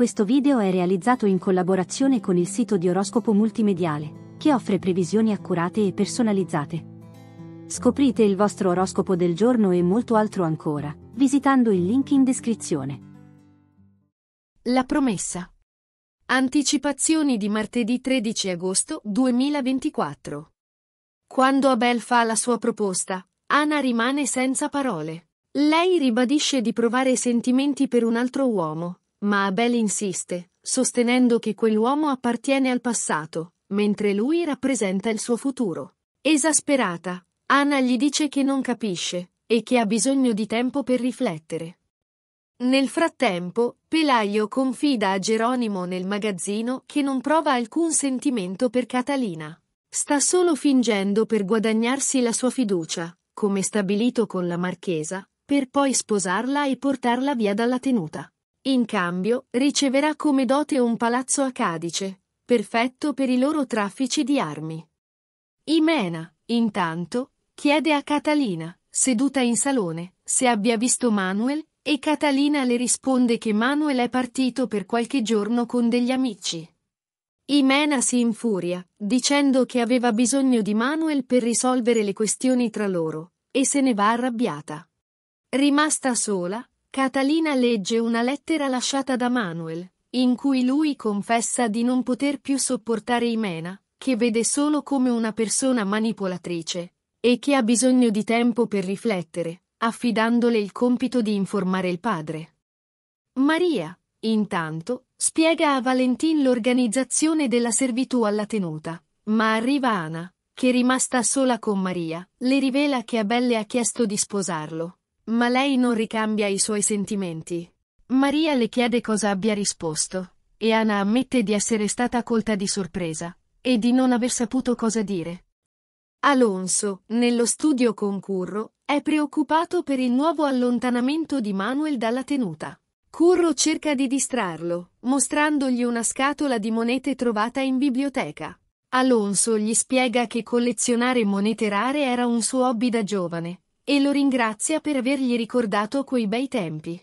Questo video è realizzato in collaborazione con il sito di Oroscopo Multimediale, che offre previsioni accurate e personalizzate. Scoprite il vostro oroscopo del giorno e molto altro ancora, visitando il link in descrizione. La promessa. Anticipazioni di martedì 13 agosto 2024. Quando Abel fa la sua proposta, Anna rimane senza parole. Lei ribadisce di provare sentimenti per un altro uomo, ma Abel insiste, sostenendo che quell'uomo appartiene al passato, mentre lui rappresenta il suo futuro. Esasperata, Anna gli dice che non capisce e che ha bisogno di tempo per riflettere. Nel frattempo, Pelaio confida a Geronimo nel magazzino che non prova alcun sentimento per Catalina. Sta solo fingendo per guadagnarsi la sua fiducia, come stabilito con la marchesa, per poi sposarla e portarla via dalla tenuta. In cambio, riceverà come dote un palazzo a Cadice, perfetto per i loro traffici di armi. Imena, intanto, chiede a Catalina, seduta in salone, se abbia visto Manuel, e Catalina le risponde che Manuel è partito per qualche giorno con degli amici. Imena si infuria, dicendo che aveva bisogno di Manuel per risolvere le questioni tra loro, e se ne va arrabbiata. Rimasta sola, Catalina legge una lettera lasciata da Manuel, in cui lui confessa di non poter più sopportare Imena, che vede solo come una persona manipolatrice, e che ha bisogno di tempo per riflettere, affidandole il compito di informare il padre. Maria, intanto, spiega a Valentin l'organizzazione della servitù alla tenuta, ma arriva Ana, che rimasta sola con Maria, le rivela che Abelle ha chiesto di sposarlo, ma lei non ricambia i suoi sentimenti. Maria le chiede cosa abbia risposto, e Anna ammette di essere stata colta di sorpresa, e di non aver saputo cosa dire. Alonso, nello studio con Curro, è preoccupato per il nuovo allontanamento di Manuel dalla tenuta. Curro cerca di distrarlo, mostrandogli una scatola di monete trovata in biblioteca. Alonso gli spiega che collezionare monete rare era un suo hobby da giovane, e lo ringrazia per avergli ricordato quei bei tempi.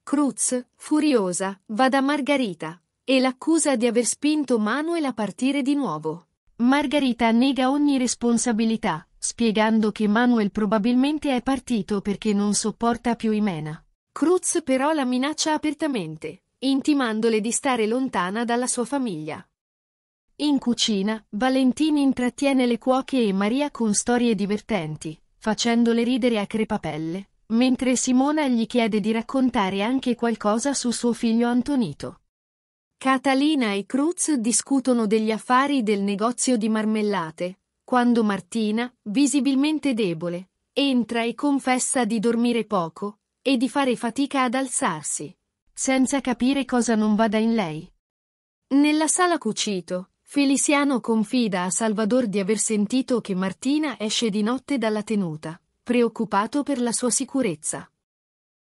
Cruz, furiosa, va da Margarita e l'accusa di aver spinto Manuel a partire di nuovo. Margarita nega ogni responsabilità, spiegando che Manuel probabilmente è partito perché non sopporta più Imena. Cruz però la minaccia apertamente, intimandole di stare lontana dalla sua famiglia. In cucina, Valentini intrattiene le cuoche e Maria con storie divertenti, facendole ridere a crepapelle, mentre Simona gli chiede di raccontare anche qualcosa su suo figlio Antonito. Catalina e Cruz discutono degli affari del negozio di marmellate, quando Martina, visibilmente debole, entra e confessa di dormire poco e di fare fatica ad alzarsi, senza capire cosa non vada in lei. Nella sala cucito, Feliciano confida a Salvador di aver sentito che Martina esce di notte dalla tenuta, preoccupato per la sua sicurezza.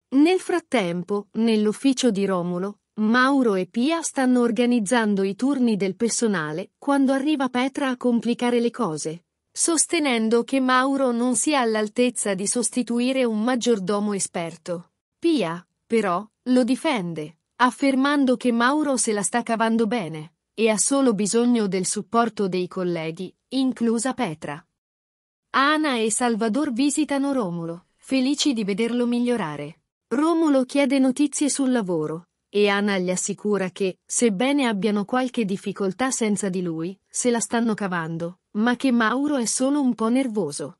Nel frattempo, nell'ufficio di Romulo, Mauro e Pia stanno organizzando i turni del personale quando arriva Petra a complicare le cose, sostenendo che Mauro non sia all'altezza di sostituire un maggiordomo esperto. Pia, però, lo difende, affermando che Mauro se la sta cavando bene e ha solo bisogno del supporto dei colleghi, inclusa Petra. Ana e Salvador visitano Romulo, felici di vederlo migliorare. Romulo chiede notizie sul lavoro, e Ana gli assicura che, sebbene abbiano qualche difficoltà senza di lui, se la stanno cavando, ma che Mauro è solo un po' nervoso.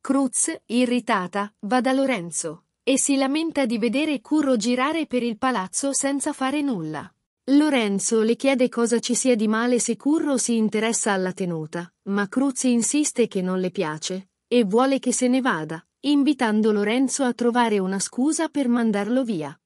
Cruz, irritata, va da Lorenzo e si lamenta di vedere Curro girare per il palazzo senza fare nulla. Lorenzo le chiede cosa ci sia di male se Curro si interessa alla tenuta, ma Cruzzi insiste che non le piace e vuole che se ne vada, invitando Lorenzo a trovare una scusa per mandarlo via.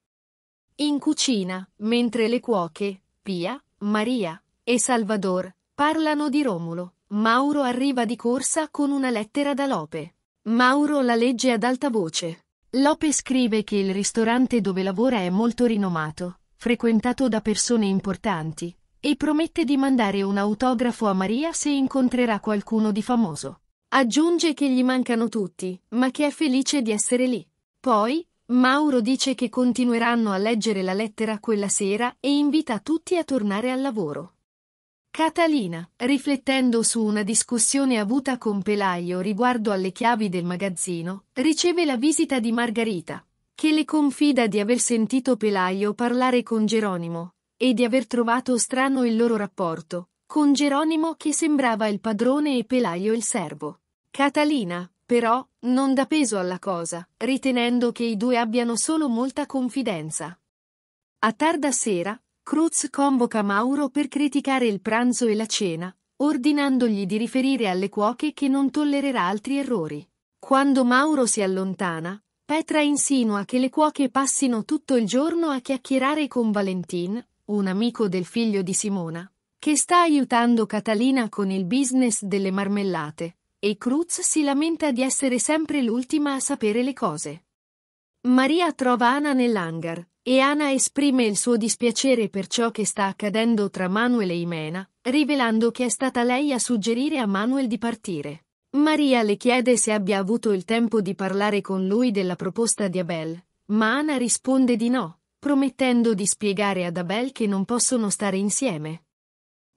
In cucina, mentre le cuoche, Pia, Maria e Salvador parlano di Romolo, Mauro arriva di corsa con una lettera da Lope. Mauro la legge ad alta voce. Lope scrive che il ristorante dove lavora è molto rinomato frequentato da persone importanti, e promette di mandare un autografo a Maria se incontrerà qualcuno di famoso. Aggiunge che gli mancano tutti, ma che è felice di essere lì. Poi, Mauro dice che continueranno a leggere la lettera quella sera e invita tutti a tornare al lavoro. Catalina, riflettendo su una discussione avuta con Pelaio riguardo alle chiavi del magazzino, riceve la visita di Margarita, che le confida di aver sentito Pelaio parlare con Geronimo e di aver trovato strano il loro rapporto, con Geronimo che sembrava il padrone e Pelaio il servo. Catalina, però, non dà peso alla cosa, ritenendo che i due abbiano solo molta confidenza. A tarda sera, Cruz convoca Mauro per criticare il pranzo e la cena, ordinandogli di riferire alle cuoche che non tollererà altri errori. Quando Mauro si allontana, Petra insinua che le cuoche passino tutto il giorno a chiacchierare con Valentin, un amico del figlio di Simona, che sta aiutando Catalina con il business delle marmellate, e Cruz si lamenta di essere sempre l'ultima a sapere le cose. Maria trova Ana nell'hangar, e Ana esprime il suo dispiacere per ciò che sta accadendo tra Manuel e Imena, rivelando che è stata lei a suggerire a Manuel di partire. Maria le chiede se abbia avuto il tempo di parlare con lui della proposta di Abel, ma Ana risponde di no, promettendo di spiegare ad Abel che non possono stare insieme.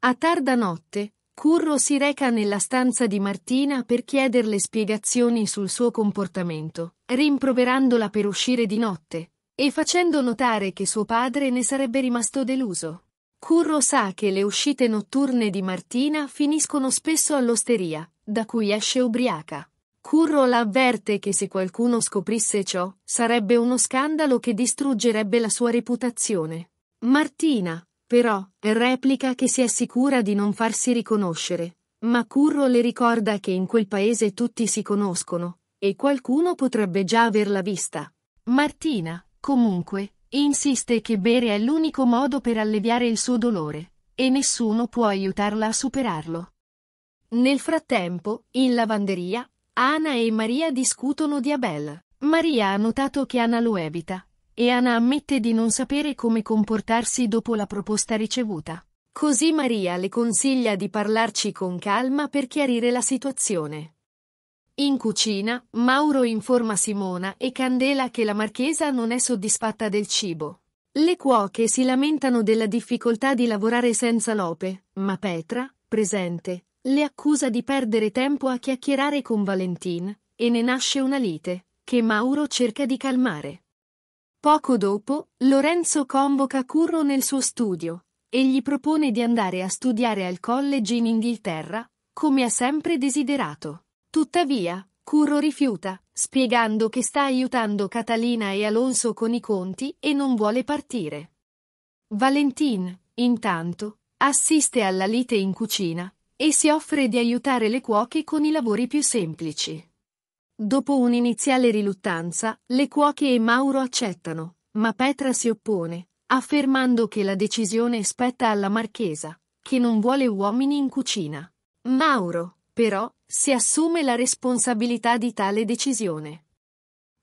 A tarda notte, Curro si reca nella stanza di Martina per chiederle spiegazioni sul suo comportamento, rimproverandola per uscire di notte, e facendo notare che suo padre ne sarebbe rimasto deluso. Curro sa che le uscite notturne di Martina finiscono spesso all'osteria, da cui esce ubriaca. Curro la avverte che se qualcuno scoprisse ciò, sarebbe uno scandalo che distruggerebbe la sua reputazione. Martina, però, replica che si è sicura di non farsi riconoscere, ma Curro le ricorda che in quel paese tutti si conoscono, e qualcuno potrebbe già averla vista. Martina, comunque, insiste che bere è l'unico modo per alleviare il suo dolore, e nessuno può aiutarla a superarlo. Nel frattempo, in lavanderia, Ana e Maria discutono di Abel. Maria ha notato che Ana lo evita, e Ana ammette di non sapere come comportarsi dopo la proposta ricevuta. Così Maria le consiglia di parlarci con calma per chiarire la situazione. In cucina, Mauro informa Simona e Candela che la marchesa non è soddisfatta del cibo. Le cuoche si lamentano della difficoltà di lavorare senza Lope, ma Petra, presente, le accusa di perdere tempo a chiacchierare con Valentin, e ne nasce una lite, che Mauro cerca di calmare. Poco dopo, Lorenzo convoca Curro nel suo studio, e gli propone di andare a studiare al college in Inghilterra, come ha sempre desiderato. Tuttavia, Curro rifiuta, spiegando che sta aiutando Catalina e Alonso con i conti e non vuole partire. Valentin, intanto, assiste alla lite in cucina, e si offre di aiutare le cuoche con i lavori più semplici. Dopo un'iniziale riluttanza, le cuoche e Mauro accettano, ma Petra si oppone, affermando che la decisione spetta alla marchesa, che non vuole uomini in cucina. Mauro, però, si assume la responsabilità di tale decisione.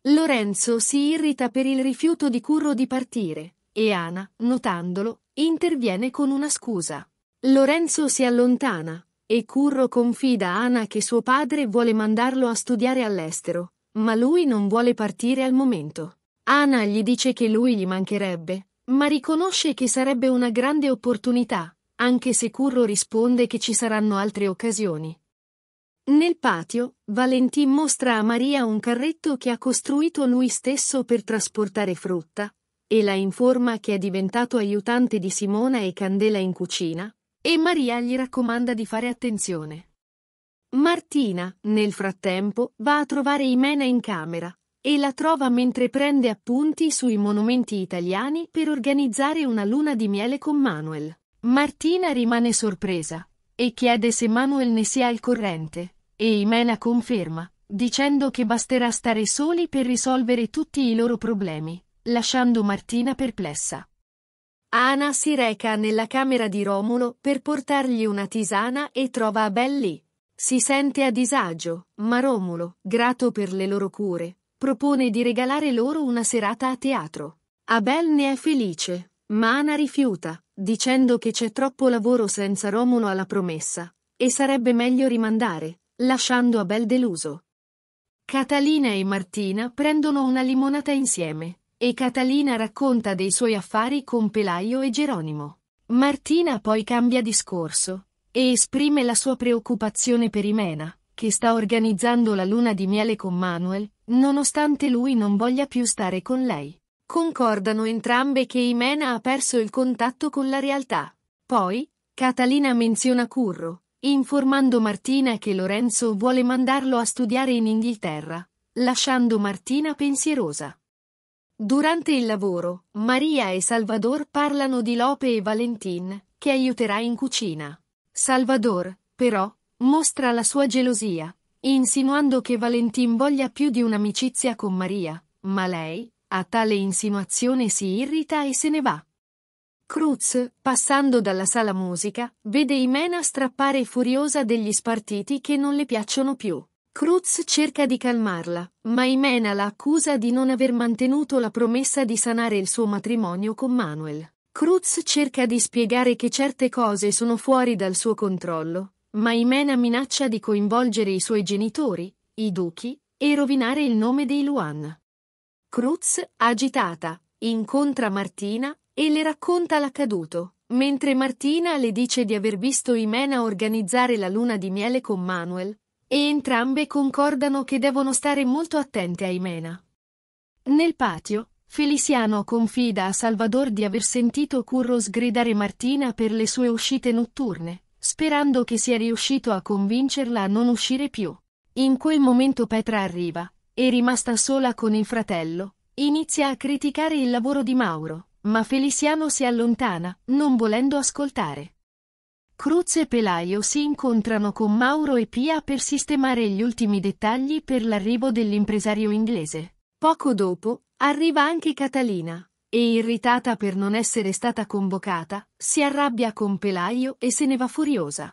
Lorenzo si irrita per il rifiuto di Curro di partire, e Ana, notandolo, interviene con una scusa. Lorenzo si allontana, e Curro confida a Ana che suo padre vuole mandarlo a studiare all'estero, ma lui non vuole partire al momento. Ana gli dice che lui gli mancherebbe, ma riconosce che sarebbe una grande opportunità, anche se Curro risponde che ci saranno altre occasioni. Nel patio, Valentin mostra a Maria un carretto che ha costruito lui stesso per trasportare frutta, e la informa che è diventato aiutante di Simona e Candela in cucina, e Maria gli raccomanda di fare attenzione. Martina, nel frattempo, va a trovare Imena in camera e la trova mentre prende appunti sui monumenti italiani per organizzare una luna di miele con Manuel. Martina rimane sorpresa e chiede se Manuel ne sia al corrente e Imena conferma, dicendo che basterà stare soli per risolvere tutti i loro problemi, lasciando Martina perplessa. Ana si reca nella camera di Romolo per portargli una tisana e trova Abel lì. Si sente a disagio, ma Romolo, grato per le loro cure, propone di regalare loro una serata a teatro. Abel ne è felice, ma Ana rifiuta, dicendo che c'è troppo lavoro senza Romolo alla promessa, e sarebbe meglio rimandare, lasciando Abel deluso. Catalina e Martina prendono una limonata insieme, e Catalina racconta dei suoi affari con Pelaio e Geronimo. Martina poi cambia discorso e esprime la sua preoccupazione per Imena, che sta organizzando la luna di miele con Manuel, nonostante lui non voglia più stare con lei. Concordano entrambe che Imena ha perso il contatto con la realtà. Poi, Catalina menziona Curro, informando Martina che Lorenzo vuole mandarlo a studiare in Inghilterra, lasciando Martina pensierosa. Durante il lavoro, Maria e Salvador parlano di Lope e Valentin, che aiuterà in cucina. Salvador, però, mostra la sua gelosia, insinuando che Valentin voglia più di un'amicizia con Maria, ma lei, a tale insinuazione si irrita e se ne va. Cruz, passando dalla sala musica, vede Imena strappare furiosa degli spartiti che non le piacciono più. Cruz cerca di calmarla, ma Imena la accusa di non aver mantenuto la promessa di sanare il suo matrimonio con Manuel. Cruz cerca di spiegare che certe cose sono fuori dal suo controllo, ma Imena minaccia di coinvolgere i suoi genitori, i duchi, e rovinare il nome dei Luan. Cruz, agitata, incontra Martina e le racconta l'accaduto, mentre Martina le dice di aver visto Imena organizzare la luna di miele con Manuel, e entrambe concordano che devono stare molto attente a Imena. Nel patio, Feliciano confida a Salvador di aver sentito Curros gridare Martina per le sue uscite notturne, sperando che sia riuscito a convincerla a non uscire più. In quel momento Petra arriva, e rimasta sola con il fratello, inizia a criticare il lavoro di Mauro, ma Feliciano si allontana, non volendo ascoltare. Cruz e Pelaio si incontrano con Mauro e Pia per sistemare gli ultimi dettagli per l'arrivo dell'impresario inglese. Poco dopo, arriva anche Catalina, e irritata per non essere stata convocata, si arrabbia con Pelaio e se ne va furiosa.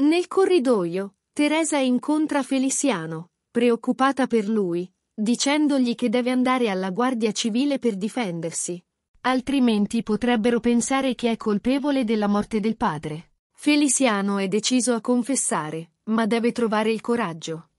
Nel corridoio, Teresa incontra Feliciano, preoccupata per lui, dicendogli che deve andare alla Guardia Civile per difendersi, Altrimenti potrebbero pensare che è colpevole della morte del padre. Feliciano è deciso a confessare, ma deve trovare il coraggio.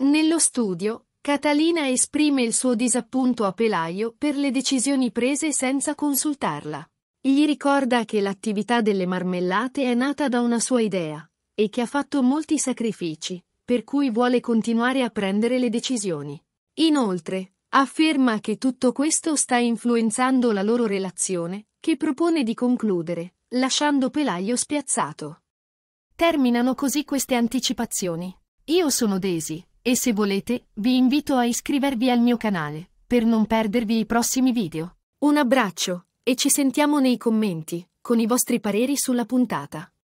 Nello studio, Catalina esprime il suo disappunto a Pelaio per le decisioni prese senza consultarla. Gli ricorda che l'attività delle marmellate è nata da una sua idea, e che ha fatto molti sacrifici, per cui vuole continuare a prendere le decisioni. Inoltre, afferma che tutto questo sta influenzando la loro relazione, che propone di concludere, lasciando Pelaio spiazzato. Terminano così queste anticipazioni. Io sono Desi, e se volete, vi invito a iscrivervi al mio canale, per non perdervi i prossimi video. Un abbraccio, e ci sentiamo nei commenti, con i vostri pareri sulla puntata.